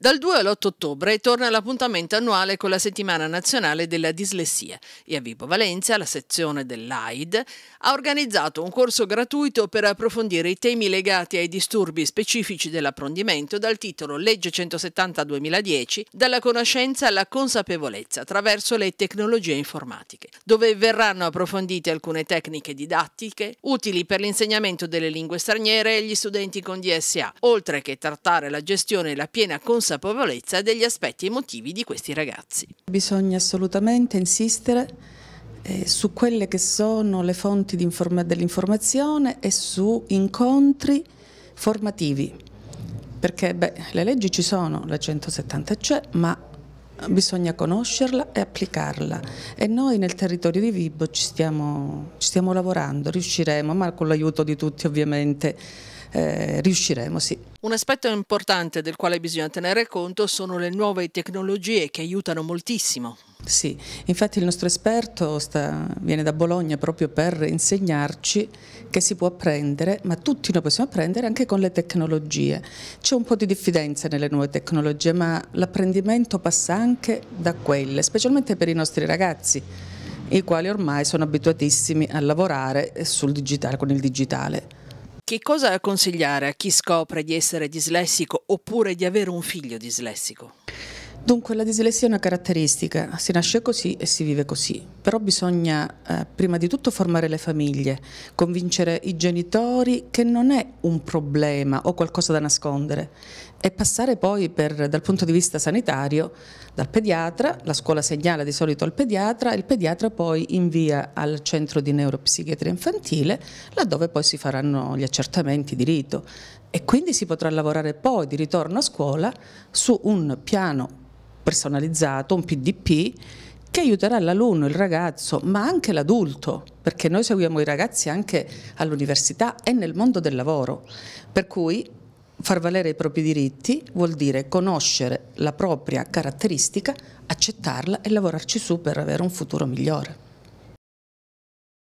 Dal 2 all'8 ottobre torna l'appuntamento annuale con la Settimana Nazionale della Dislessia e a Vibo Valencia, la sezione dell'AID, ha organizzato un corso gratuito per approfondire i temi legati ai disturbi specifici dell'apprendimento dal titolo Legge 170-2010 dalla conoscenza alla consapevolezza attraverso le tecnologie informatiche, dove verranno approfondite alcune tecniche didattiche utili per l'insegnamento delle lingue straniere e gli studenti con DSA, oltre che trattare la gestione e la piena consapevolezza consapevolezza degli aspetti emotivi di questi ragazzi. Bisogna assolutamente insistere eh, su quelle che sono le fonti dell'informazione e su incontri formativi, perché beh, le leggi ci sono, la 170 c'è, ma bisogna conoscerla e applicarla e noi nel territorio di Vibo ci stiamo, ci stiamo lavorando, riusciremo, ma con l'aiuto di tutti ovviamente eh, riusciremo, sì. Un aspetto importante del quale bisogna tenere conto sono le nuove tecnologie che aiutano moltissimo. Sì, infatti il nostro esperto sta, viene da Bologna proprio per insegnarci che si può apprendere, ma tutti noi possiamo apprendere anche con le tecnologie. C'è un po' di diffidenza nelle nuove tecnologie, ma l'apprendimento passa anche da quelle, specialmente per i nostri ragazzi i quali ormai sono abituatissimi a lavorare sul digitale, con il digitale. Che cosa consigliare a chi scopre di essere dislessico oppure di avere un figlio dislessico? Dunque la dislessia è una caratteristica, si nasce così e si vive così, però bisogna eh, prima di tutto formare le famiglie, convincere i genitori che non è un problema o qualcosa da nascondere e passare poi per, dal punto di vista sanitario dal pediatra, la scuola segnala di solito al pediatra, il pediatra poi invia al centro di neuropsichiatria infantile laddove poi si faranno gli accertamenti di rito e quindi si potrà lavorare poi di ritorno a scuola su un piano personalizzato, un PDP che aiuterà l'alunno, il ragazzo, ma anche l'adulto, perché noi seguiamo i ragazzi anche all'università e nel mondo del lavoro, per cui far valere i propri diritti vuol dire conoscere la propria caratteristica, accettarla e lavorarci su per avere un futuro migliore.